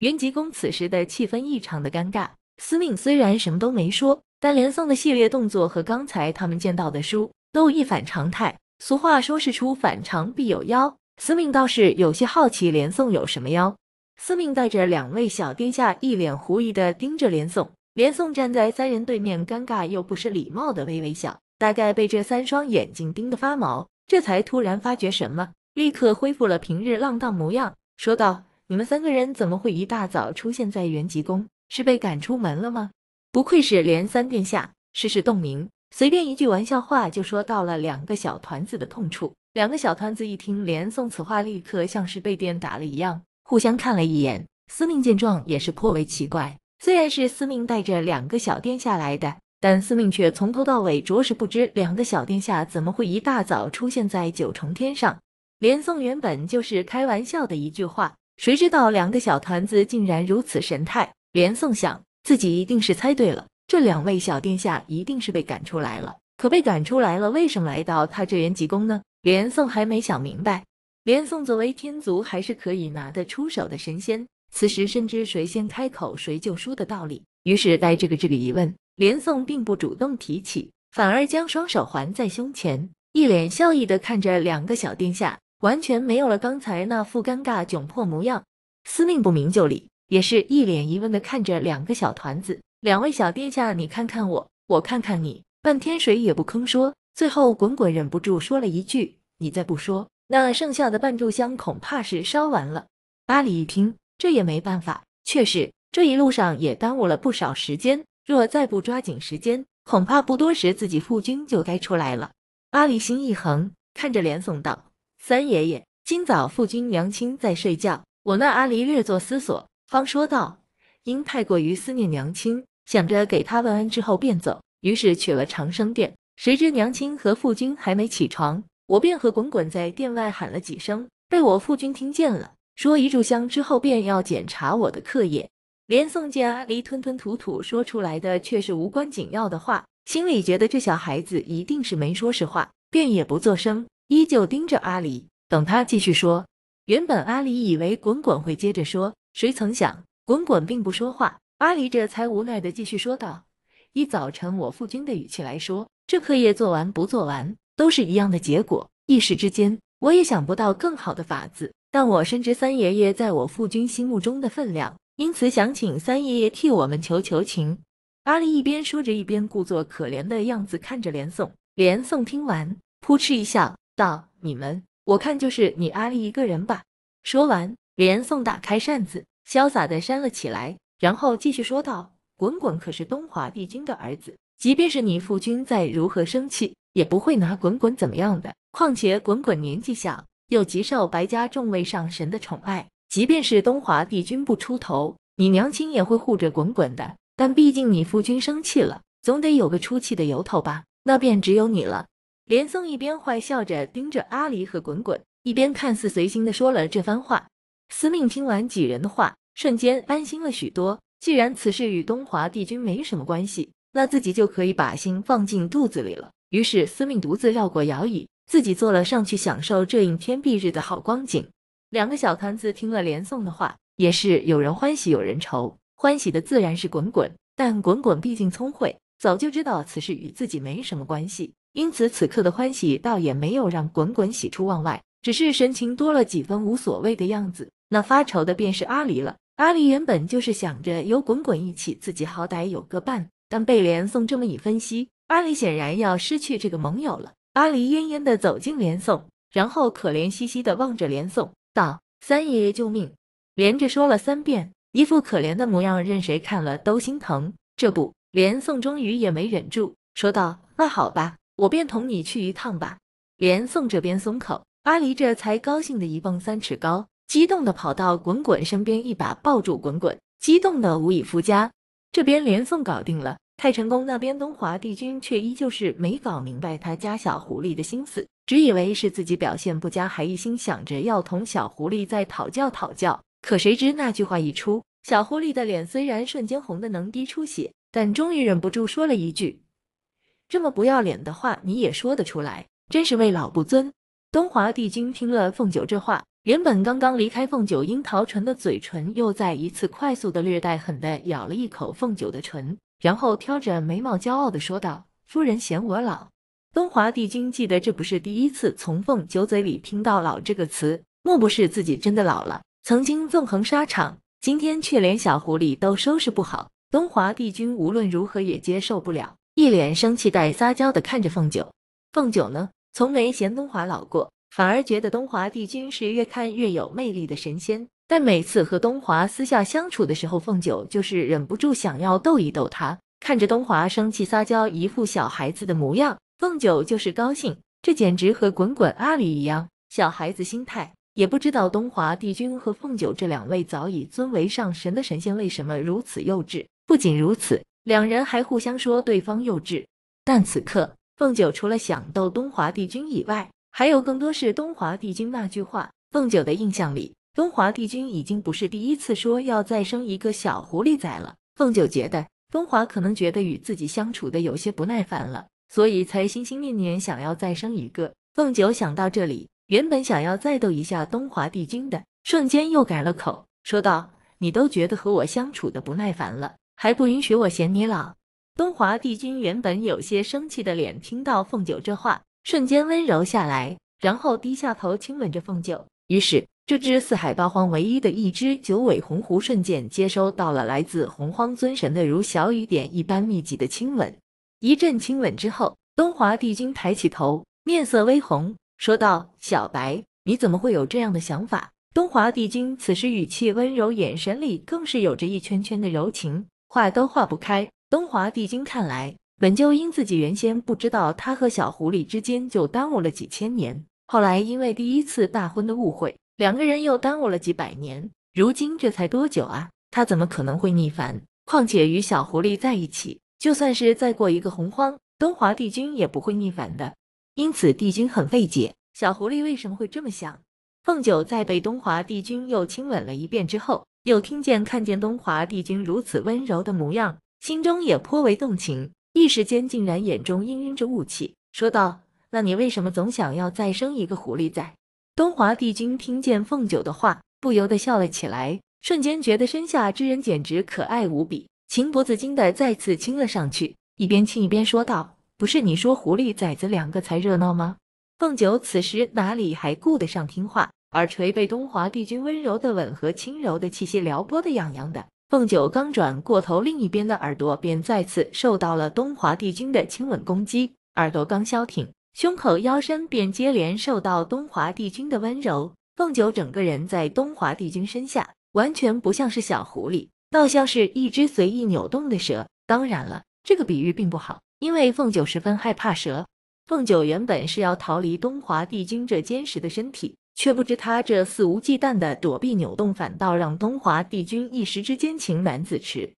云吉宫此时的气氛异常的尴尬。司命虽然什么都没说，但连宋的系列动作和刚才他们见到的书都一反常态。俗话说是出反常必有妖，司命倒是有些好奇连宋有什么妖。司命带着两位小殿下，一脸狐疑的盯着连宋。连宋站在三人对面，尴尬又不失礼貌的微微笑，大概被这三双眼睛盯得发毛，这才突然发觉什么，立刻恢复了平日浪荡模样，说道。你们三个人怎么会一大早出现在元吉宫？是被赶出门了吗？不愧是连三殿下，事事洞明，随便一句玩笑话就说到了两个小团子的痛处。两个小团子一听连宋此话，立刻像是被电打了一样，互相看了一眼。司命见状也是颇为奇怪，虽然是司命带着两个小殿下来的，但司命却从头到尾着实不知两个小殿下怎么会一大早出现在九重天上。连宋原本就是开玩笑的一句话。谁知道两个小团子竟然如此神态？连宋想，自己一定是猜对了，这两位小殿下一定是被赶出来了。可被赶出来了，为什么来到他这元极宫呢？连宋还没想明白。连宋作为天族，还是可以拿得出手的神仙，此时深知谁先开口谁就输的道理，于是带这个这个疑问，连宋并不主动提起，反而将双手环在胸前，一脸笑意的看着两个小殿下。完全没有了刚才那副尴尬窘迫模样，司命不明就里，也是一脸疑问的看着两个小团子。两位小殿下，你看看我，我看看你，半天谁也不吭声。最后，滚滚忍不住说了一句：“你再不说，那剩下的半炷香恐怕是烧完了。”阿里一听，这也没办法，确实这一路上也耽误了不少时间。若再不抓紧时间，恐怕不多时自己父君就该出来了。阿里心一横，看着连耸道。三爷爷，今早父君、娘亲在睡觉，我那阿离略作思索，方说道：“因太过于思念娘亲，想着给他问安之后便走，于是去了长生殿。谁知娘亲和父君还没起床，我便和滚滚在殿外喊了几声，被我父君听见了，说一炷香之后便要检查我的课业。”连宋见阿离吞吞吐吐说出来的却是无关紧要的话，心里觉得这小孩子一定是没说实话，便也不作声。依旧盯着阿离，等他继续说。原本阿离以为滚滚会接着说，谁曾想滚滚并不说话。阿离这才无奈的继续说道：“以早晨我父君的语气来说，这课业做完不做完，都是一样的结果。一时之间，我也想不到更好的法子。但我深知三爷爷在我父君心目中的分量，因此想请三爷爷替我们求求情。”阿离一边说着，一边故作可怜的样子看着连宋。连宋听完，扑哧一笑。道：“你们，我看就是你阿丽一个人吧。”说完，连宋打开扇子，潇洒的扇了起来，然后继续说道：“滚滚可是东华帝君的儿子，即便是你父君再如何生气，也不会拿滚滚怎么样的。况且滚滚年纪小，又极受白家众位上神的宠爱，即便是东华帝君不出头，你娘亲也会护着滚滚的。但毕竟你父君生气了，总得有个出气的由头吧？那便只有你了。”连宋一边坏笑着盯着阿离和滚滚，一边看似随心的说了这番话。司命听完几人的话，瞬间安心了许多。既然此事与东华帝君没什么关系，那自己就可以把心放进肚子里了。于是司命独自绕过摇椅，自己坐了上去，享受这应天蔽日的好光景。两个小团子听了连宋的话，也是有人欢喜有人愁。欢喜的自然是滚滚，但滚滚毕竟聪慧，早就知道此事与自己没什么关系。因此，此刻的欢喜倒也没有让滚滚喜出望外，只是神情多了几分无所谓的样子。那发愁的便是阿离了。阿离原本就是想着有滚滚一起，自己好歹有个伴，但被连宋这么一分析，阿离显然要失去这个盟友了。阿离恹恹的走进连宋，然后可怜兮兮的望着连宋，道：“三爷爷救命！”连着说了三遍，一副可怜的模样，任谁看了都心疼。这不，连宋终于也没忍住，说道：“那好吧。”我便同你去一趟吧。连宋这边松口，阿离这才高兴的一蹦三尺高，激动的跑到滚滚身边，一把抱住滚滚，激动的无以复加。这边连宋搞定了，太成宫那边东华帝君却依旧是没搞明白他家小狐狸的心思，只以为是自己表现不佳，还一心想着要同小狐狸再讨教讨教。可谁知那句话一出，小狐狸的脸虽然瞬间红的能滴出血，但终于忍不住说了一句。这么不要脸的话，你也说得出来，真是为老不尊。东华帝君听了凤九这话，原本刚刚离开凤九樱桃唇的嘴唇，又再一次快速的略带狠的咬了一口凤九的唇，然后挑着眉毛骄傲的说道：“夫人嫌我老。”东华帝君记得这不是第一次从凤九嘴里听到“老”这个词，莫不是自己真的老了？曾经纵横沙场，今天却连小狐狸都收拾不好，东华帝君无论如何也接受不了。一脸生气带撒娇的看着凤九，凤九呢，从没嫌东华老过，反而觉得东华帝君是越看越有魅力的神仙。但每次和东华私下相处的时候，凤九就是忍不住想要逗一逗他。看着东华生气撒娇，一副小孩子的模样，凤九就是高兴。这简直和滚滚阿狸一样，小孩子心态。也不知道东华帝君和凤九这两位早已尊为上神的神仙为什么如此幼稚。不仅如此。两人还互相说对方幼稚，但此刻凤九除了想逗东华帝君以外，还有更多是东华帝君那句话。凤九的印象里，东华帝君已经不是第一次说要再生一个小狐狸崽了。凤九觉得，东华可能觉得与自己相处的有些不耐烦了，所以才心心念念想要再生一个。凤九想到这里，原本想要再逗一下东华帝君的，瞬间又改了口，说道：“你都觉得和我相处的不耐烦了。”还不允许我嫌你老？东华帝君原本有些生气的脸，听到凤九这话，瞬间温柔下来，然后低下头亲吻着凤九。于是，这只四海八荒唯一的一只九尾红狐，瞬间接收到了来自洪荒尊神的如小雨点一般密集的亲吻。一阵亲吻之后，东华帝君抬起头，面色微红，说道：“小白，你怎么会有这样的想法？”东华帝君此时语气温柔，眼神里更是有着一圈圈的柔情。化都化不开。东华帝君看来，本就因自己原先不知道他和小狐狸之间就耽误了几千年，后来因为第一次大婚的误会，两个人又耽误了几百年。如今这才多久啊？他怎么可能会逆反？况且与小狐狸在一起，就算是再过一个洪荒，东华帝君也不会逆反的。因此，帝君很费解，小狐狸为什么会这么想？凤九在被东华帝君又亲吻了一遍之后。又听见看见东华帝君如此温柔的模样，心中也颇为动情，一时间竟然眼中氤氲着雾气，说道：“那你为什么总想要再生一个狐狸崽？”东华帝君听见凤九的话，不由得笑了起来，瞬间觉得身下之人简直可爱无比，情不自禁的再次亲了上去，一边亲一边说道：“不是你说狐狸崽子两个才热闹吗？”凤九此时哪里还顾得上听话？耳垂被东华帝君温柔的吻和轻柔的气息撩拨的痒痒的，凤九刚转过头，另一边的耳朵便再次受到了东华帝君的亲吻攻击。耳朵刚消停，胸口、腰身便接连受到东华帝君的温柔。凤九整个人在东华帝君身下，完全不像是小狐狸，倒像是一只随意扭动的蛇。当然了，这个比喻并不好，因为凤九十分害怕蛇。凤九原本是要逃离东华帝君这坚实的身体。却不知他这肆无忌惮的躲避扭动，反倒让东华帝君一时之间情难自持。